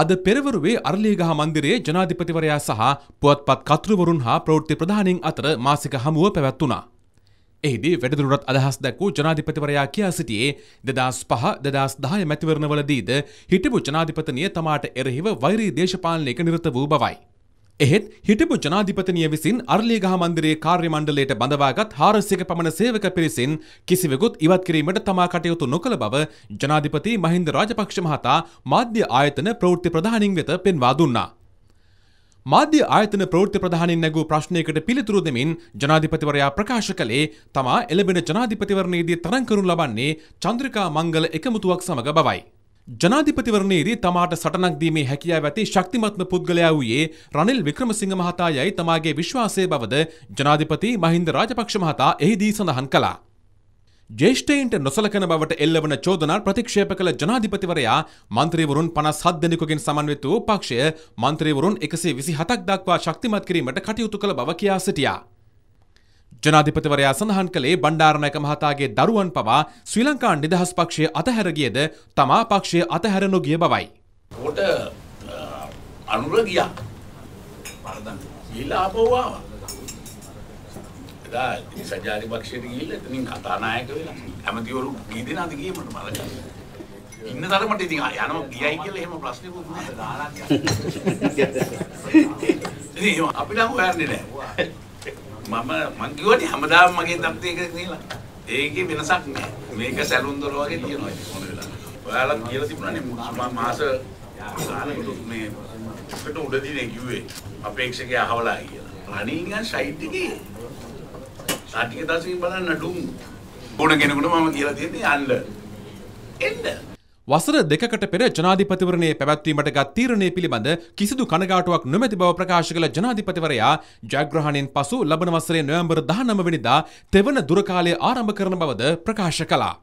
අද පෙරවරුවේ අරලීගහ මන්දිරයේ ජනාධිපතිවරයා සහ පුවත්පත් කතුරුවරුන් හා ප්‍රවෘත්ති ප්‍රධානින් අතර මාසික හමුව පැවැත්වුණා. එහිදී වැඩදුරටත් අදහස් දැක්වූ ජනාධිපතිවරයා කියා සිටියේ දෙදස් පහ දෙදස් දාය මැතිවරණවලදීද හිටපු ජනාධිපතනය තමාට එරෙහිව වෛරී දේශපාලනයක නිරත වූ බවයි. එහෙත් හිටපු ජනාධිපතිනිය විසින් අර්ලියගහ මන්දිරයේ කාර්ය මණ්ඩලයට බඳවාගත් 400ක පමණ සේවක පිරිසින් කිසිවෙකුත් ඉවත් කිරීමට තමා කටයුතු නොකළ බව ජනාධිපති මහින්ද රාජපක්ෂ මහතා මාධ්‍ය ආයතන ප්‍රවෘත්ති ප්‍රධානින් වෙත පෙන්වා දුන්නා. මාධ්‍ය ආයතන ප්‍රවෘත්ති ප්‍රධානින් නැගූ ප්‍රශ්නයකට පිළිතුරු දෙමින් ජනාධිපතිවරයා ප්‍රකාශ කළේ තමා එළඹෙන ජනාධිපතිවරණයේදී තරම් කරනු ලබන්නේ චන්ද්‍රිකා මංගල එකමුතුවක් සමග බවයි. ජනාධිපතිවරණයේදී තමාට සටනක් දීමේ හැකියාව ඇති ශක්තිමත්ම පුද්ගලයා වූයේ රනිල් වික්‍රමසිංහ මහතා යයි තමාගේ විශ්වාසය බවද ජනාධිපති මහින්ද රාජපක්ෂ මහතා එහිදී සඳහන් කළා. ජේෂ්ඨයින්ට නොසලකන බවට එල්ලවන චෝදනා ප්‍රතික්ෂේප කළ ජනාධිපතිවරයා මන්ත්‍රීවරුන් 57 දෙනෙකුගෙන් සමන්විත වූ පක්ෂය මන්ත්‍රීවරුන් 127ක් දක්වා ශක්තිමත් කිරීමට කටයුතු කළ බව කියා සිටියා. ජනාධිපතිවරයා සඳහන් කළේ බණ්ඩාරනායක මහතාගේ දරුවන් පවා ශ්‍රී ලංකා නිදහස් පක්ෂය අතහැර ගියද තමා පක්ෂය අතහැර නොගිය බවයි. කොට අනුර ගියා. පරදන් ගිහිල්ලා ආපහු ආවා. එදා සජාරි පක්ෂයට ගිහිල්ලා එතනින් කතානායක වෙලා ඇමතිවරු කී දෙනාද ගියේ මට මතක නැහැ. ඉන්න තරමට ඉතින් යනවා ගියයි කියලා එහෙම ප්‍රශ්නකුත් නෑ ගානක් යනවා. ඉතින් අපිට හොයන්නේ නෑ. මම මං කිව්වනේ හැමදාම මගේ තත්ත්වය එක කියලා. ඒකේ වෙනසක් නැහැ. මේක සැලුන් දොර වගේ තියෙනවා මොන වෙලාවද. ඔයාලා කියලා තිබුණානේ මම මාස ගානකට මේ පිට උඩදීනේ කිව්වේ අපේක්ෂකයා අහවලා කියලා. අනින්ගන් සයිට් එකේ සාටික දවසකින් බලන්න ඩුම්. ඕන කෙනෙකුට මම කියලා තියෙන්නේ යන්න. එන්න. වසර දෙකට පෙර ජනාධිපතිවරණය පැවැත්වීමට ගත් තීරණය පිළිබඳ කිසිදු කනගාටුවක් නොමැති බව ප්‍රකාශ කළ ජනාධිපතිවරයා ජයග්‍රහණයෙන් පසු ලබන වසරේ නොවැම්බර් 19 වෙනිදා තෙවන දුරකාලය ආරම්භ කරන බවද ප්‍රකාශ කළා.